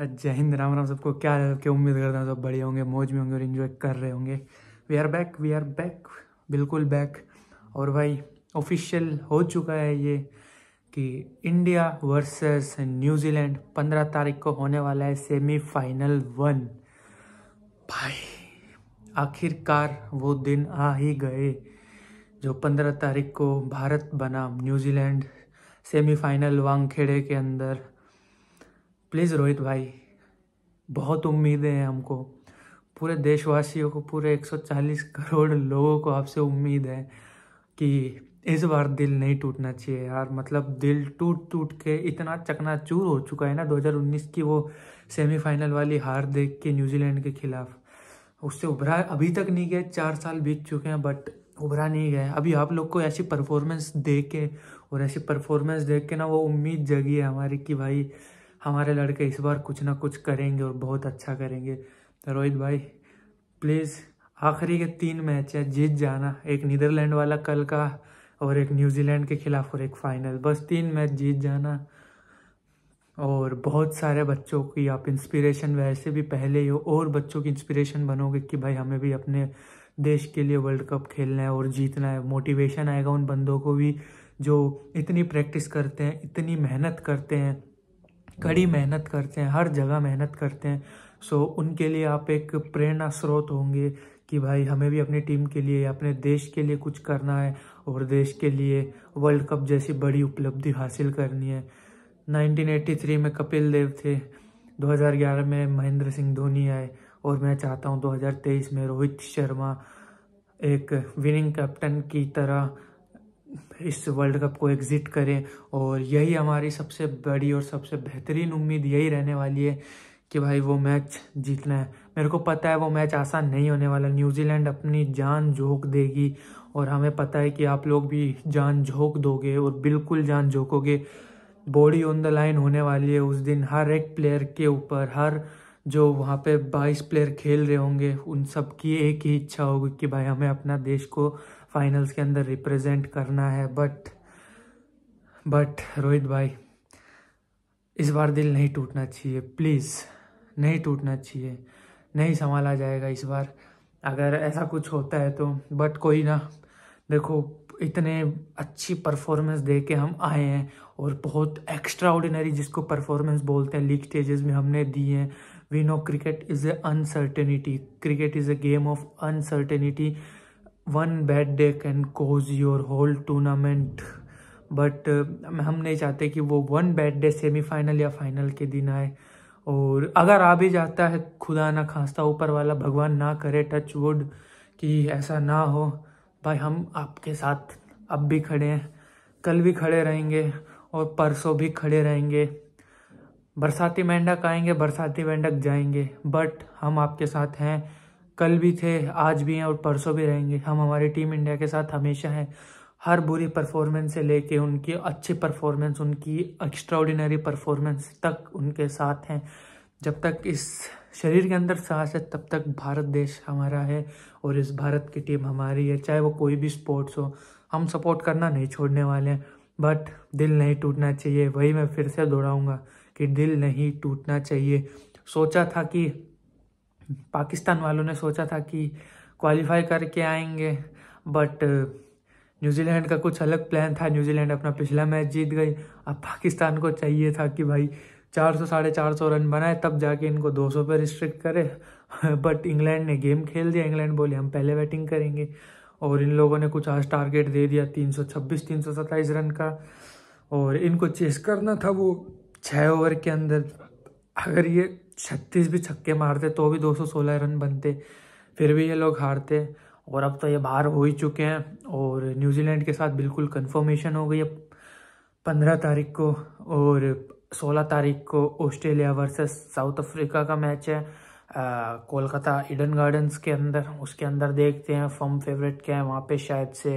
जय हिंद राम राम सबको क्या क्या उम्मीद करता हूँ सब बढ़िया होंगे मौज में होंगे और इन्जॉय कर रहे होंगे we are back we are back बिल्कुल बैक और भाई ऑफिशियल हो चुका है ये कि इंडिया वर्सेस न्यूजीलैंड पंद्रह तारीख को होने वाला है सेमीफाइनल वन भाई आखिरकार वो दिन आ ही गए जो पंद्रह तारीख को भारत बनाम न्यूजीलैंड सेमीफाइनल वांगखेड़े के अंदर प्लीज़ रोहित भाई बहुत उम्मीदें हैं हमको पूरे देशवासियों को पूरे 140 करोड़ लोगों को आपसे उम्मीद है कि इस बार दिल नहीं टूटना चाहिए यार मतलब दिल टूट टूट के इतना चकनाचूर हो चुका है ना 2019 की वो सेमीफाइनल वाली हार देख के न्यूजीलैंड के खिलाफ उससे उभरा अभी तक नहीं गए चार साल बीत चुके हैं बट उभरा नहीं गए अभी आप लोग को ऐसी परफॉर्मेंस दे के और ऐसी परफॉर्मेंस देख के ना वो उम्मीद जगी है हमारी कि भाई हमारे लड़के इस बार कुछ ना कुछ करेंगे और बहुत अच्छा करेंगे तो रोहित भाई प्लीज़ आखिरी के तीन मैच है जीत जाना एक नीदरलैंड वाला कल का और एक न्यूजीलैंड के खिलाफ और एक फाइनल बस तीन मैच जीत जाना और बहुत सारे बच्चों की आप इंस्पिरेशन वैसे भी पहले ही हो और बच्चों की इंस्पिरेशन बनोगे कि भाई हमें भी अपने देश के लिए वर्ल्ड कप खेलना है और जीतना है मोटिवेशन आएगा उन बंदों को भी जो इतनी प्रैक्टिस करते हैं इतनी मेहनत करते हैं कड़ी मेहनत करते हैं हर जगह मेहनत करते हैं सो उनके लिए आप एक प्रेरणा स्रोत होंगे कि भाई हमें भी अपनी टीम के लिए अपने देश के लिए कुछ करना है और देश के लिए वर्ल्ड कप जैसी बड़ी उपलब्धि हासिल करनी है 1983 में कपिल देव थे 2011 में महेंद्र सिंह धोनी आए और मैं चाहता हूँ 2023 में रोहित शर्मा एक विनिंग कैप्टन की तरह इस वर्ल्ड कप को एग्ज़िट करें और यही हमारी सबसे बड़ी और सबसे बेहतरीन उम्मीद यही रहने वाली है कि भाई वो मैच जीतना है मेरे को पता है वो मैच आसान नहीं होने वाला न्यूजीलैंड अपनी जान झोंक देगी और हमें पता है कि आप लोग भी जान झोंक दोगे और बिल्कुल जान झोंकोगे बॉडी ऑन द लाइन होने वाली है उस दिन हर एक प्लेयर के ऊपर हर जो वहाँ पे 22 प्लेयर खेल रहे होंगे उन सब की एक ही इच्छा होगी कि भाई हमें अपना देश को फाइनल्स के अंदर रिप्रेजेंट करना है बट बट रोहित भाई इस बार दिल नहीं टूटना चाहिए प्लीज़ नहीं टूटना चाहिए नहीं संभाला जाएगा इस बार अगर ऐसा कुछ होता है तो बट कोई ना देखो इतने अच्छी परफॉर्मेंस दे के हम आए हैं और बहुत एक्स्ट्रा ऑर्डिनरी जिसको परफॉर्मेंस बोलते हैं लीग स्टेजेस में हमने दी हैं we know cricket is a uncertainty cricket is a game of uncertainty one bad day can cause your whole tournament but हम नहीं चाहते कि वो वन बैड डे सेमीफाइनल या फाइनल के दिन आए और अगर आ भी जाता है खुदा ना खास्ता ऊपर वाला भगवान ना करे टच वुड कि ऐसा ना हो भाई हम आपके साथ अब भी खड़े हैं कल भी खड़े रहेंगे और परसों भी खड़े रहेंगे बरसाती मेंढक आएंगे बरसाती मेंढक जाएंगे बट हम आपके साथ हैं कल भी थे आज भी हैं और परसों भी रहेंगे हम हमारी टीम इंडिया के साथ हमेशा हैं हर बुरी परफॉर्मेंस से लेके उनकी अच्छी परफॉर्मेंस उनकी एक्स्ट्राऑर्डिनरी परफॉर्मेंस तक उनके साथ हैं जब तक इस शरीर के अंदर सांस है तब तक भारत देश हमारा है और इस भारत की टीम हमारी है चाहे वो कोई भी स्पोर्ट्स हो हम सपोर्ट करना नहीं छोड़ने वाले हैं बट दिल नहीं टूटना चाहिए वही मैं फिर से दोहराऊँगा कि दिल नहीं टूटना चाहिए सोचा था कि पाकिस्तान वालों ने सोचा था कि क्वालिफाई करके आएंगे बट न्यूजीलैंड का कुछ अलग प्लान था न्यूजीलैंड अपना पिछला मैच जीत गई अब पाकिस्तान को चाहिए था कि भाई चार सौ साढ़े चार सौ रन बनाए तब जाके इनको दो सौ पर रिस्ट्रिक्ट करे बट इंग्लैंड ने गेम खेल दिया इंग्लैंड बोले हम पहले बैटिंग करेंगे और इन लोगों ने कुछ आज टारगेट दे दिया तीन सौ छब्बीस तीन सौ सत्ताईस रन का और इनको चेस करना था वो छः ओवर के अंदर अगर ये छत्तीस भी छक्के मारते तो भी 216 रन बनते फिर भी ये लोग हारते और अब तो ये बाहर हो ही चुके हैं और न्यूजीलैंड के साथ बिल्कुल कंफर्मेशन हो गई है पंद्रह तारीख को और सोलह तारीख को ऑस्ट्रेलिया वर्सेस साउथ अफ्रीका का मैच है कोलकाता इडन गार्डन्स के अंदर उसके अंदर देखते हैं फॉर्म फेवरेट क्या है वहाँ पे शायद से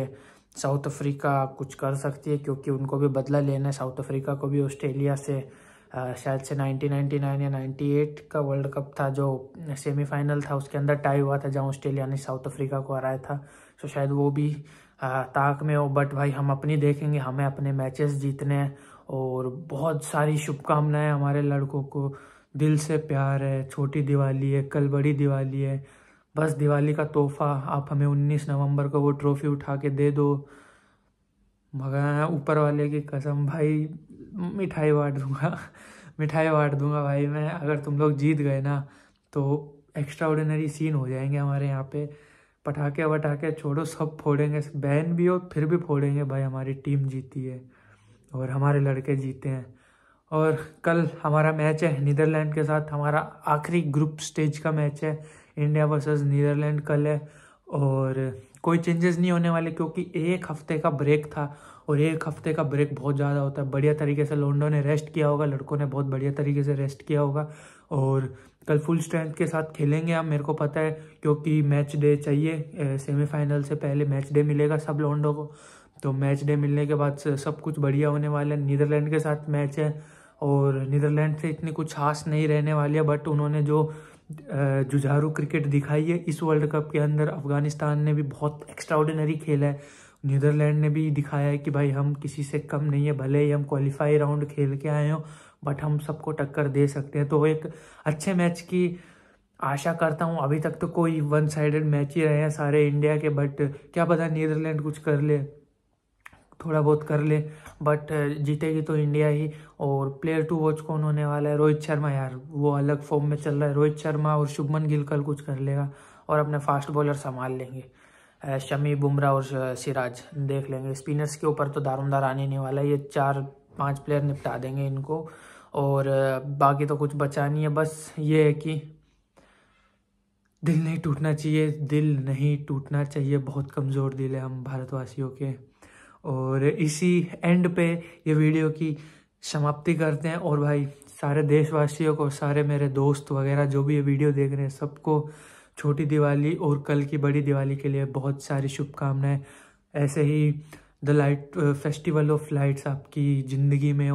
साउथ अफ्रीका कुछ कर सकती है क्योंकि उनको भी बदला लेना है साउथ अफ्रीका को भी ऑस्ट्रेलिया से शायद से 1999 या 98 का वर्ल्ड कप था जो सेमीफाइनल था उसके अंदर टाई हुआ था जहाँ ऑस्ट्रेलिया ने साउथ अफ्रीका को हराया था सो शायद वो भी ताक में हो बट भाई हम अपनी देखेंगे हमें अपने मैचेस जीतने हैं और बहुत सारी शुभकामनाएं हमारे लड़कों को दिल से प्यार है छोटी दिवाली है कल बड़ी दिवाली है बस दिवाली का तोहफा आप हमें उन्नीस नवंबर को वो ट्रॉफ़ी उठा के दे दो मगर ऊपर वाले की कसम भाई मिठाई बांट दूंगा मिठाई बांट दूंगा भाई मैं अगर तुम लोग जीत गए ना तो एक्स्ट्रा ऑर्डिनरी सीन हो जाएंगे हमारे यहाँ पे पटाखे वटाखे छोड़ो सब फोड़ेंगे बैन भी हो फिर भी फोड़ेंगे भाई हमारी टीम जीती है और हमारे लड़के जीते हैं और कल हमारा मैच है नीदरलैंड के साथ हमारा आखिरी ग्रुप स्टेज का मैच है इंडिया वर्सेस नीदरलैंड कल है और कोई चेंजेस नहीं होने वाले क्योंकि एक हफ्ते का ब्रेक था और एक हफ्ते का ब्रेक बहुत ज़्यादा होता है बढ़िया तरीके से लोंडो ने रेस्ट किया होगा लड़कों ने बहुत बढ़िया तरीके से रेस्ट किया होगा और कल फुल स्ट्रेंथ के साथ खेलेंगे हम मेरे को पता है क्योंकि मैच डे चाहिए सेमीफाइनल से पहले मैच डे मिलेगा सब लोंडो को तो मैच डे मिलने के बाद सब कुछ बढ़िया होने वाला है नीदरलैंड के साथ मैच है और नीदरलैंड से इतनी कुछ खास नहीं रहने वाली है बट उन्होंने जो जुझारू क्रिकेट दिखाई है इस वर्ल्ड कप के अंदर अफगानिस्तान ने भी बहुत एक्स्ट्राऑर्डिनरी खेला है नीदरलैंड ने भी दिखाया है कि भाई हम किसी से कम नहीं है भले ही हम क्वालिफाई राउंड खेल के आए हों बट हम सबको टक्कर दे सकते हैं तो एक अच्छे मैच की आशा करता हूँ अभी तक तो कोई वन साइडेड मैच ही रहे हैं सारे इंडिया के बट क्या पता नीदरलैंड कुछ कर ले थोड़ा बहुत कर ले बट जीतेगी तो इंडिया ही और प्लेयर टू वॉच कौन होने वाला है रोहित शर्मा यार वो अलग फॉर्म में चल रहा है रोहित शर्मा और शुभमन गिल कल कुछ कर लेगा और अपने फास्ट बॉलर संभाल लेंगे शमी बुमराह और सिराज देख लेंगे स्पिनर्स के ऊपर तो दारूमदार आने नहीं वाला ये चार पांच प्लेयर निपटा देंगे इनको और बाकी तो कुछ बचा नहीं है बस ये है कि दिल नहीं टूटना चाहिए दिल नहीं टूटना चाहिए बहुत कमज़ोर दिल है हम भारतवासियों के और इसी एंड पे ये वीडियो की समाप्ति करते हैं और भाई सारे देशवासियों को सारे मेरे दोस्त वगैरह जो भी ये वीडियो देख रहे हैं सबको छोटी दिवाली और कल की बड़ी दिवाली के लिए बहुत सारी शुभकामनाएं ऐसे ही the light festival of lights आपकी ज़िंदगी में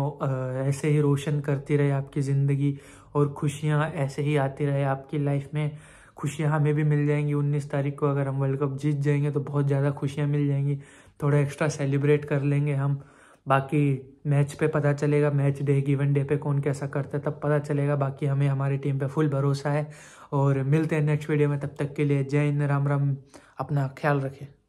ऐसे ही रोशन करती रहे आपकी ज़िंदगी और खुशियाँ ऐसे ही आती रहे आपकी लाइफ में खुशियाँ हमें भी मिल जाएंगी उन्नीस तारीख को अगर हम वर्ल्ड कप जीत जाएंगे तो बहुत ज़्यादा खुशियाँ मिल जाएंगी थोड़ा एक्स्ट्रा सेलिब्रेट कर लेंगे हम बाकी मैच पे पता चलेगा मैच डे गिवन डे पे कौन कैसा करता है तब पता चलेगा बाकी हमें हमारी टीम पे फुल भरोसा है और मिलते हैं नेक्स्ट वीडियो में तब तक के लिए जय हिंद राम राम अपना ख्याल रखें